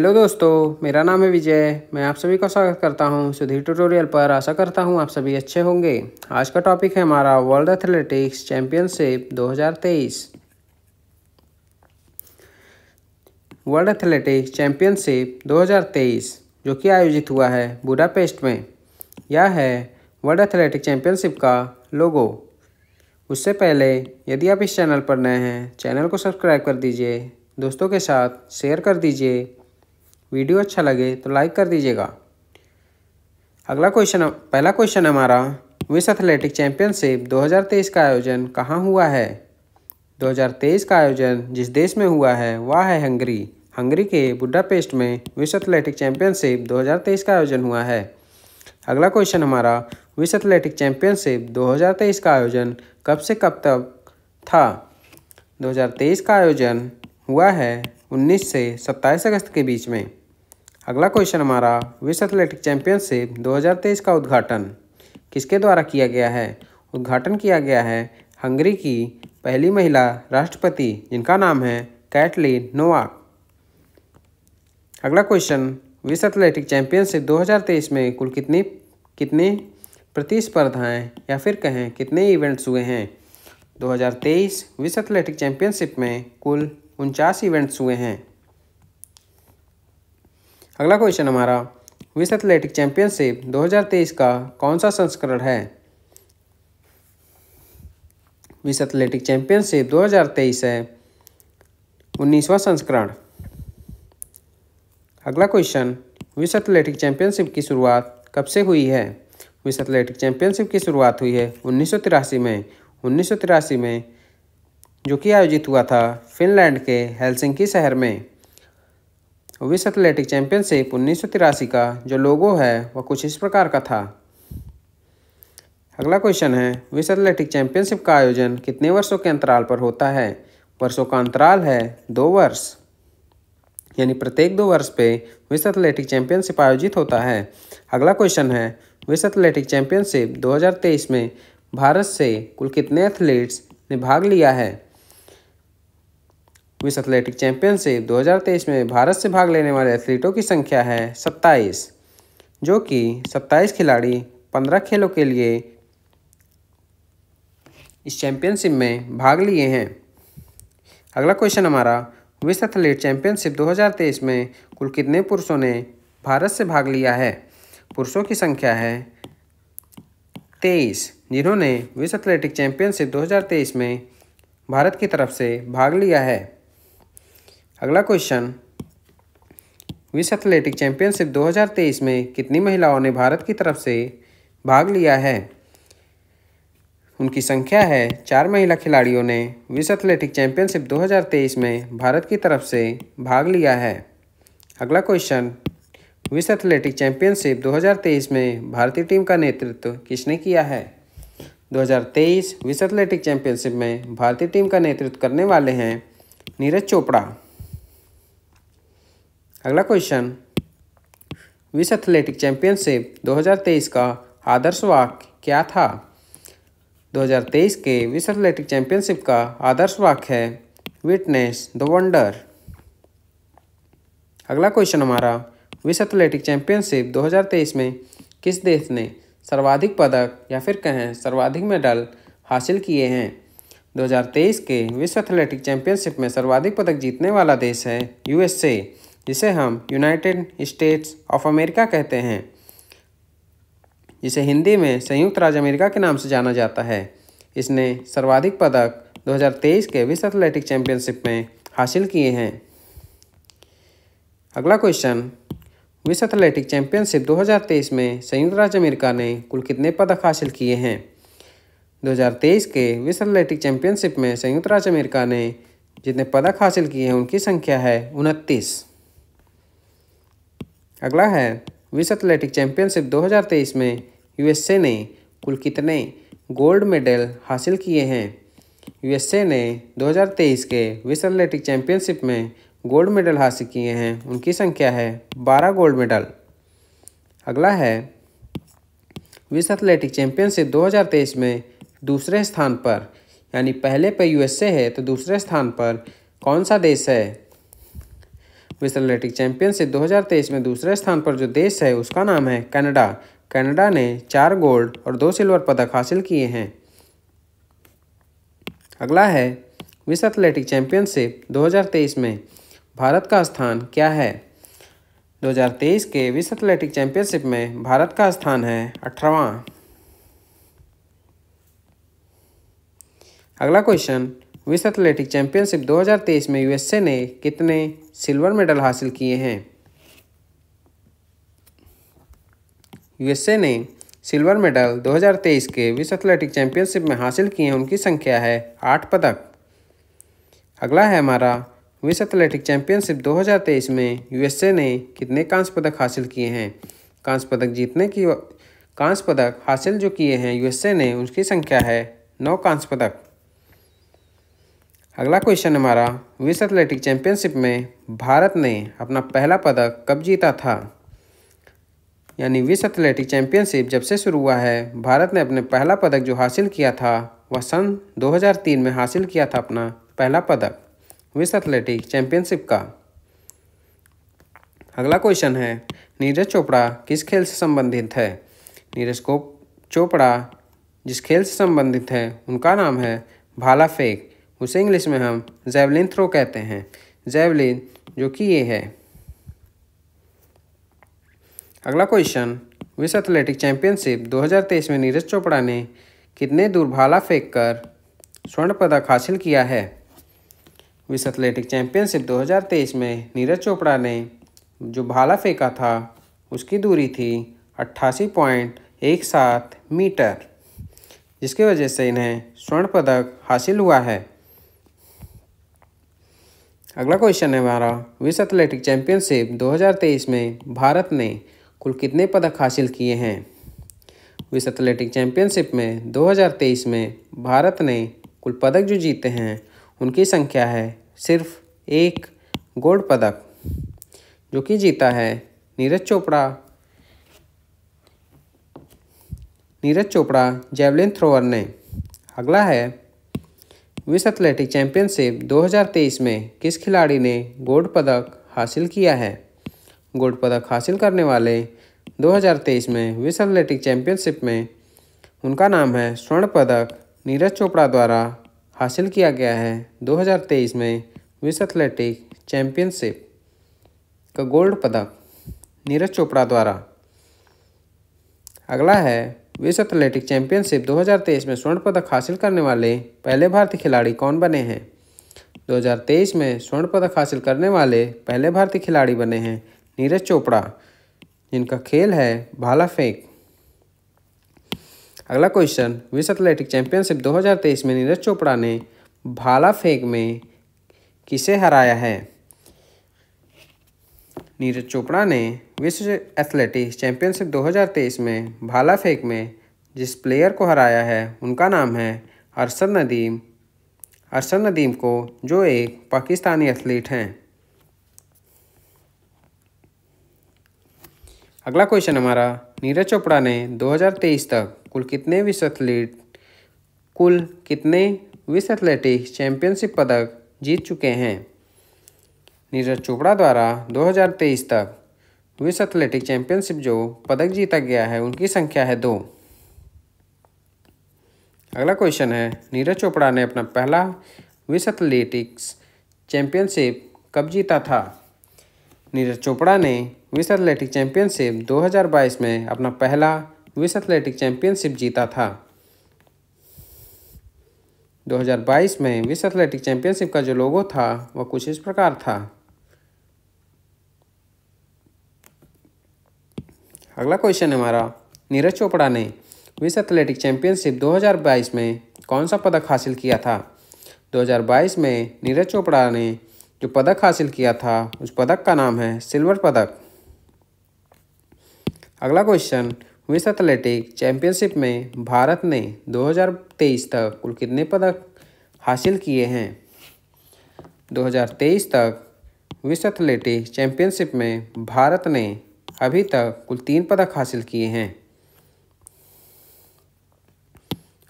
hello दोस्तों मेरा नाम है विजय मैं आप सभी का स्वागत करता हूं सुधीर ट्यूटोरियल पर आशा करता हूं आप सभी अच्छे होंगे आज का टॉपिक है हमारा world athletics championship 2023 world athletics championship 2023 जो कि आयोजित हुआ है बुडापेस्ट में यह है वर्ल्ड एथलेटिक चैम्पियनशिप का लोगो उससे पहले यदि आप इस चैनल पर नए हैं चैनल को सब्सक्राइब कर दीजिए दोस्तों के साथ शेयर कर दीजिए वीडियो अच्छा लगे तो लाइक कर दीजिएगा अगला क्वेश्चन पहला क्वेश्चन हमारा विश्व एथलेटिक चैंपियनशिप 2023 का आयोजन कहाँ हुआ है 2023 का आयोजन जिस देश में हुआ है वह है हंगरी हंगरी के बुडापेस्ट में विश्व एथलेटिक चैंपियनशिप 2023 का आयोजन हुआ है अगला क्वेश्चन हमारा विश्व एथलेटिक चैंपियनशिप 2023 का आयोजन कब से कब तक था 2023 का आयोजन हुआ है 19 से 27 अगस्त के बीच में अगला क्वेश्चन हमारा विश्व एथलेटिक चैंपियनशिप 2023 का उद्घाटन किसके द्वारा किया गया है उद्घाटन किया गया है हंगरी की पहली महिला राष्ट्रपति जिनका नाम है कैटली नोवाक अगला क्वेश्चन विश्व एथलेटिक चैंपियनशिप 2023 में कुल कितनी कितने प्रतिस्पर्धाएं या फिर कहें कितने इवेंट्स हुए हैं 2023 विश्व एथलेटिक चैंपियनशिप में कुल उनचास इवेंट्स हुए हैं अगला क्वेश्चन हमारा विश्व एथलेटिक चैंपियनशिप 2023 का कौन सा संस्करण है विश्व एथलेटिक चैंपियनशिप 2023 है उन्नीसवा संस्करण अगला क्वेश्चन विश्व एथलेटिक चैंपियनशिप की शुरुआत कब से हुई है विश्व एथलेटिक चैंपियनशिप की शुरुआत हुई है उन्नीस में उन्नीस में जो कि आयोजित हुआ था फिनलैंड के हेलसिंकी शहर में विश्व एथलेटिक चैंपियनशिप उन्नीस का जो लोगो है वह कुछ इस प्रकार का था अगला क्वेश्चन है विश्व एथलेटिक चैंपियनशिप का आयोजन कितने वर्षों के अंतराल पर होता है वर्षों का अंतराल है दो वर्ष यानी प्रत्येक दो वर्ष पे विश्व एथलेटिक चैंपियनशिप आयोजित होता है अगला क्वेश्चन है विश्व एथलेटिक चैंपियनशिप 2023 में भारत से कुल कितने एथलीट्स ने भाग लिया है विश्व एथलेटिक चैंपियनशिप 2023 में भारत से भाग लेने वाले एथलीटों की संख्या है 27, जो कि 27 खिलाड़ी 15 खेलों के लिए इस चैंपियनशिप में भाग लिए हैं अगला क्वेश्चन हमारा विश्व एथलीट चैंपियनशिप 2023 में कुल कितने पुरुषों ने भारत से भाग लिया है पुरुषों की संख्या है तेईस जिन्होंने विश्व एथलेटिक चैंपियनशिप 2023 में भारत की तरफ से भाग लिया है अगला क्वेश्चन विश्व एथलेटिक चैंपियनशिप 2023 में कितनी महिलाओं ने भारत की तरफ से भाग लिया है उनकी संख्या है चार महिला खिलाड़ियों ने विश्व एथलेटिक चैंपियनशिप 2023 में भारत की तरफ से भाग लिया है अगला क्वेश्चन विश्व एथलेटिक चैंपियनशिप 2023 में भारतीय टीम का नेतृत्व किसने किया है 2023 विश्व एथलेटिक चैंपियनशिप में भारतीय टीम का नेतृत्व करने वाले हैं नीरज चोपड़ा अगला क्वेश्चन विश्व एथलेटिक चैंपियनशिप 2023 का आदर्श वाक्य क्या था 2023 के विश्व एथलेटिक चैंपियनशिप का आदर्श वाक्य है विटनेस द वंडर अगला क्वेश्चन हमारा विश्व एथलेटिक चैंपियनशिप 2023 में किस देश ने सर्वाधिक पदक या फिर कहें सर्वाधिक मेडल हासिल किए हैं 2023 के विश्व एथलेटिक चैंपियनशिप में सर्वाधिक पदक जीतने वाला देश है यूएसए जिसे हम यूनाइटेड स्टेट्स ऑफ अमेरिका कहते हैं जिसे हिंदी में संयुक्त राज्य अमेरिका के नाम से जाना जाता है इसने सर्वाधिक पदक 2023 के विश्व एथलेटिक चैंपियनशिप में हासिल किए हैं अगला क्वेश्चन विश्व एथलेटिक चैंपियनशिप 2023 में संयुक्त राज्य अमेरिका ने कुल कितने पदक हासिल किए हैं 2023 के विश्व एथलेटिक चैंपियनशिप में संयुक्त राज्य अमेरिका ने जितने पदक हासिल किए हैं उनकी संख्या है उनतीस अगला है विश्व एथलेटिक चैंपियनशिप 2023 में यूएसए ने कुल कितने गोल्ड मेडल हासिल किए हैं यूएसए ने 2023 के विश्व एथलेटिक चैंपियनशिप में गोल्ड मेडल हासिल किए हैं उनकी संख्या है 12 गोल्ड मेडल अगला है विश्व एथलेटिक चैंपियनशिप 2023 में दूसरे स्थान पर यानी पहले पर यूएसए है तो दूसरे स्थान पर कौन सा देश है विश्व एथलेटिक चैंपियनशिप तेईस में दूसरे स्थान पर जो देश है उसका नाम है कनाडा कनाडा ने चार गोल्ड और दो सिल्वर पदक हासिल किए हैं अगला है विश्व एथलेटिक चैंपियनशिप 2023 में भारत का स्थान क्या है 2023 के विश्व एथलेटिक चैंपियनशिप में भारत का स्थान है अठारवा अगला क्वेश्चन विश्व एथलेटिक चैंपियनशिप 2023 में यूएसए ने कितने सिल्वर मेडल हासिल किए हैं यूएसए ने सिल्वर मेडल 2023 के विश्व एथलेटिक चैंपियनशिप में हासिल किए हैं उनकी संख्या है आठ पदक अगला है हमारा विश्व एथलेटिक चैंपियनशिप 2023 में यूएसए ने कितने कांस्य पदक हासिल किए हैं कांस्य पदक जीतने की कांस्य पदक हासिल जो किए हैं यूएसए ने उनकी संख्या है नौ कांस्य पदक अगला क्वेश्चन हमारा विश्व एथलेटिक चैंपियनशिप में भारत ने अपना पहला पदक कब जीता था यानी विश्व एथलेटिक चैंपियनशिप जब से शुरू हुआ है भारत ने अपने पहला पदक जो हासिल किया था वह सन 2003 में हासिल किया था अपना पहला पदक विश्व एथलेटिक चैंपियनशिप का अगला क्वेश्चन है नीरज चोपड़ा किस खेल से संबंधित है नीरज को चोपड़ा जिस खेल से संबंधित है उनका नाम है भाला फेंक उसे इंग्लिश में हम जैवलिन थ्रो कहते हैं जैवलिन जो कि ये है अगला क्वेश्चन विश्व एथलेटिक चैंपियनशिप 2023 में नीरज चोपड़ा ने कितने दूर भाला फेंक कर स्वर्ण पदक हासिल किया है विश्व एथलेटिक चैंपियनशिप 2023 में नीरज चोपड़ा ने जो भाला फेंका था उसकी दूरी थी अट्ठासी पॉइंट एक सात मीटर जिसकी वजह से इन्हें स्वर्ण पदक हासिल हुआ है अगला क्वेश्चन है हमारा विश्व एथलेटिक चैंपियनशिप 2023 में भारत ने कुल कितने पदक हासिल किए हैं विश्व एथलेटिक चैंपियनशिप में 2023 में भारत ने कुल पदक जो जीते हैं उनकी संख्या है सिर्फ एक गोल्ड पदक जो कि जीता है नीरज चोपड़ा नीरज चोपड़ा जेवलिन थ्रोअर ने अगला है विश्व एथलेटिक चैंपियनशिप 2023 में किस खिलाड़ी ने गोल्ड पदक हासिल किया है गोल्ड पदक हासिल करने वाले 2023 में विश्व एथलेटिक चैंपियनशिप में उनका नाम है स्वर्ण पदक नीरज चोपड़ा द्वारा हासिल किया गया है 2023 में विश्व एथलेटिक चैंपियनशिप का गोल्ड पदक नीरज चोपड़ा द्वारा अगला है विश्व एथलेटिक चैंपियनशिप 2023 में स्वर्ण पदक हासिल करने वाले पहले भारतीय खिलाड़ी कौन बने हैं 2023 में स्वर्ण पदक हासिल करने वाले पहले भारतीय खिलाड़ी बने हैं नीरज चोपड़ा जिनका खेल है भाला फेंक अगला क्वेश्चन विश्व एथलेटिक चैंपियनशिप 2023 में नीरज चोपड़ा ने भाला फेंक में किसे हराया है नीरज चोपड़ा ने विश्व एथलेटिक्स चैंपियनशिप 2023 में भाला फेंक में जिस प्लेयर को हराया है उनका नाम है अरसद नदीम अरसद नदीम को जो एक पाकिस्तानी एथलीट हैं अगला क्वेश्चन हमारा नीरज चोपड़ा ने 2023 तक कुल कितने विश्व एथलीट कुल कितने विश्व एथलेटिक्स चैंपियनशिप पदक जीत चुके हैं नीरज चोपड़ा द्वारा 2023 तक विश्व एथलेटिक चैंपियनशिप जो पदक जीता गया है उनकी संख्या है दो अगला क्वेश्चन है नीरज चोपड़ा ने अपना पहला विश्व एथलेटिक्स चैंपियनशिप कब जीता था नीरज चोपड़ा ने विश्व एथलेटिक चैंपियनशिप 2022 में अपना पहला विश्व एथलेटिक चैंपियनशिप जीता था 2022 में विश्व एथलेटिक चैंपियनशिप का जो लोगो था वह कुछ इस प्रकार था अगला क्वेश्चन है हमारा नीरज चोपड़ा ने विश्व एथलेटिक चैंपियनशिप 2022 में कौन सा पदक हासिल किया था 2022 में नीरज चोपड़ा ने जो पदक हासिल किया था उस पदक का नाम है सिल्वर पदक अगला क्वेश्चन विश्व एथलेटिक चैंपियनशिप में भारत ने 2023 तक कुल कितने पदक हासिल किए हैं 2023 तक विश्व एथलेटिक चैंपियनशिप में भारत ने अभी तक कुल तीन पदक हासिल किए हैं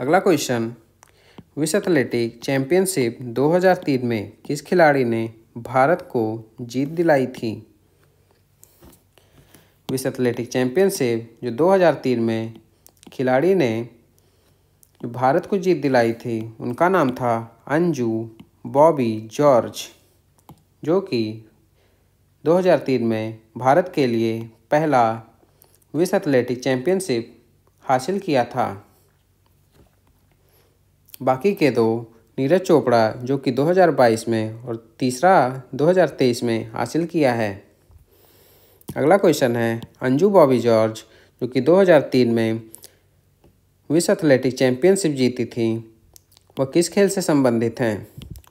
अगला क्वेश्चन विश्व एथलेटिक चैंपियनशिप 2003 में किस खिलाड़ी ने भारत को जीत दिलाई थी विश्व एथलेटिक चैंपियनशिप जो 2003 में खिलाड़ी ने जो भारत को जीत दिलाई थी उनका नाम था अंजू बॉबी जॉर्ज जो कि 2003 में भारत के लिए पहला विश्व एथलेटिक चैंपियनशिप हासिल किया था बाकी के दो नीरज चोपड़ा जो कि 2022 में और तीसरा 2023 में हासिल किया है अगला क्वेश्चन है अंजू बॉबी जॉर्ज जो कि 2003 में विश्व एथलेटिक चैंपियनशिप जीती थी वह किस खेल से संबंधित हैं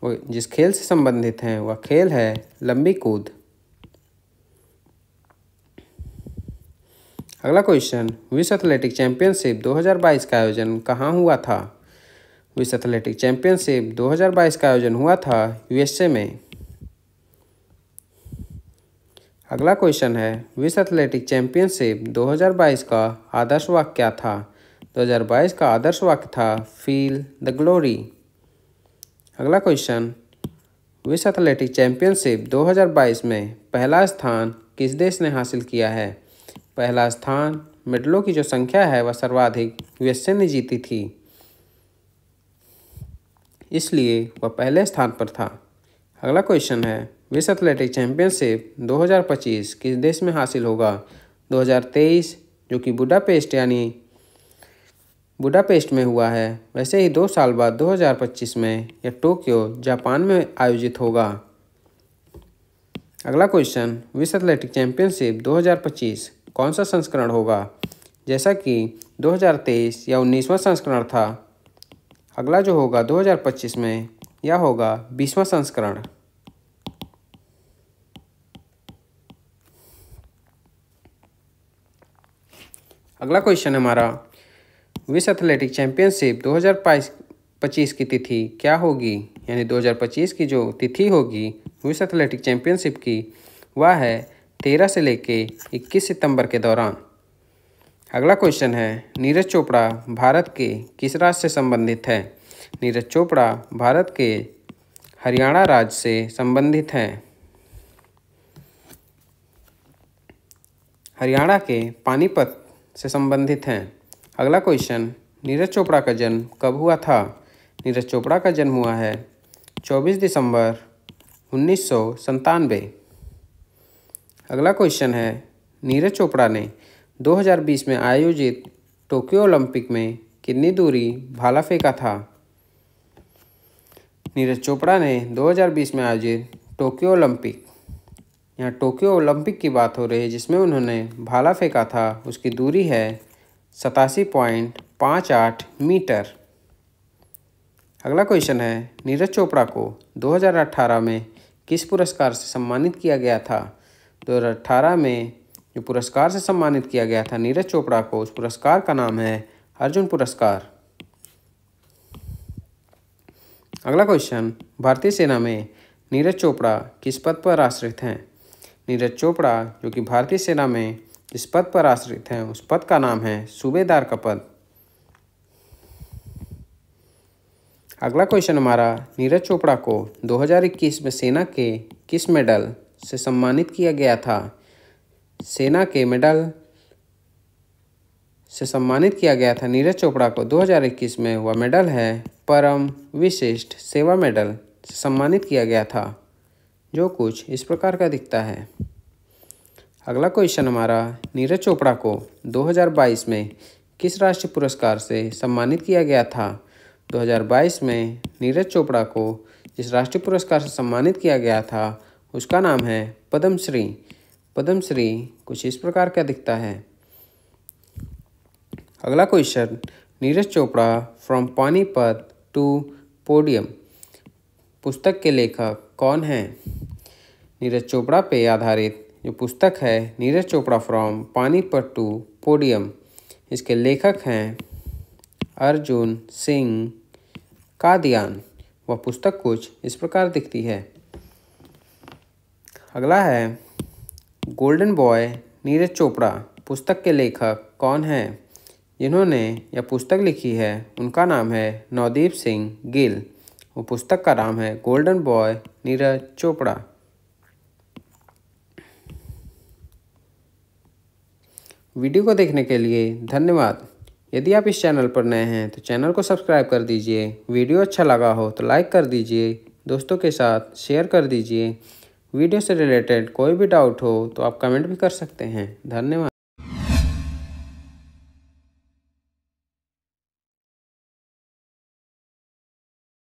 वो जिस खेल से संबंधित हैं वह खेल है लंबी कूद अगला क्वेश्चन विश्व एथलेटिक चैंपियनशिप 2022 का आयोजन कहाँ हुआ था विश्व एथलेटिक चैंपियनशिप 2022 का आयोजन हुआ था यूएसए में अगला क्वेश्चन है विश्व एथलेटिक चैंपियनशिप 2022 का आदर्श वाक्य क्या था 2022 का आदर्श वाक्य था फील द ग्लोरी अगला क्वेश्चन विश्व एथलेटिक चैंपियनशिप 2022 में पहला स्थान किस देश ने हासिल किया है पहला स्थान मेडलों की जो संख्या है वह सर्वाधिक यूएसए ने जीती थी इसलिए वह पहले स्थान पर था अगला क्वेश्चन है विश्व एथलेटिक चैंपियनशिप 2025 किस देश में हासिल होगा 2023 जो कि बुडापेस्ट यानी बुडापेस्ट में हुआ है वैसे ही दो साल बाद 2025 में यह टोक्यो जापान में आयोजित होगा अगला क्वेश्चन विश्व एथलेटिक चैंपियनशिप 2025 कौन सा संस्करण होगा जैसा कि 2023 या 19वां संस्करण था अगला जो होगा 2025 में यह होगा 20वां संस्करण अगला क्वेश्चन हमारा विश्व एथलेटिक चैंपियनशिप 2025 की तिथि क्या होगी यानी 2025 की जो तिथि होगी विश्व एथलेटिक चैंपियनशिप की वह है तेरह से लेके इक्कीस सितंबर के दौरान अगला क्वेश्चन है नीरज चोपड़ा भारत के किस राज्य से संबंधित है नीरज चोपड़ा भारत के हरियाणा राज्य से संबंधित हैं हरियाणा के पानीपत से संबंधित हैं अगला क्वेश्चन नीरज चोपड़ा का जन्म कब हुआ था नीरज चोपड़ा का जन्म हुआ है 24 दिसंबर उन्नीस सौ अगला क्वेश्चन है नीरज चोपड़ा ने 2020 में आयोजित टोक्यो ओलंपिक में कितनी दूरी भाला फेंका था नीरज चोपड़ा ने 2020 में आयोजित टोक्यो ओलंपिक यहाँ टोक्यो ओलंपिक की बात हो रही है जिसमें उन्होंने भाला फेंका था उसकी दूरी है सतासी पॉइंट पाँच आठ मीटर अगला क्वेश्चन है नीरज चोपड़ा को 2018 में किस पुरस्कार से सम्मानित किया गया था 2018 में जो पुरस्कार से सम्मानित किया गया था नीरज चोपड़ा को उस पुरस्कार का नाम है अर्जुन पुरस्कार अगला क्वेश्चन भारतीय सेना में नीरज चोपड़ा किस पद पर आश्रित हैं नीरज चोपड़ा जो कि भारतीय सेना में जिस पद पर आश्रित हैं उस पद का नाम है सूबेदार का पद अगला क्वेश्चन हमारा नीरज चोपड़ा को 2021 में सेना के किस मेडल से सम्मानित किया गया था सेना के मेडल से सम्मानित किया गया था नीरज चोपड़ा को 2021 में हुआ मेडल है परम विशिष्ट सेवा मेडल से सम्मानित किया गया था जो कुछ इस प्रकार का दिखता है अगला क्वेश्चन हमारा नीरज चोपड़ा को 2022 में किस राष्ट्रीय पुरस्कार से सम्मानित किया गया था 2022 में नीरज चोपड़ा को जिस राष्ट्रीय पुरस्कार से सम्मानित किया गया था उसका नाम है पद्मश्री पद्मश्री कुछ इस प्रकार का दिखता है अगला question Neeraj Chopra from Panipat to podium पुस्तक के लेखक कौन हैं नीरज चोपड़ा पे आधारित जो पुस्तक है Neeraj Chopra from Panipat to podium इसके लेखक हैं अर्जुन सिंह कादियान वह पुस्तक कुछ इस प्रकार दिखती है अगला है गोल्डन बॉय नीरज चोपड़ा पुस्तक के लेखक कौन हैं जिन्होंने यह पुस्तक लिखी है उनका नाम है नवदीप सिंह गिल वो पुस्तक का नाम है golden boy Neeraj Chopra video को देखने के लिए धन्यवाद यदि आप इस चैनल पर नए हैं तो चैनल को सब्सक्राइब कर दीजिए वीडियो अच्छा लगा हो तो लाइक कर दीजिए दोस्तों के साथ शेयर कर दीजिए वीडियो से रिलेटेड कोई भी डाउट हो तो आप कमेंट भी कर सकते हैं धन्यवाद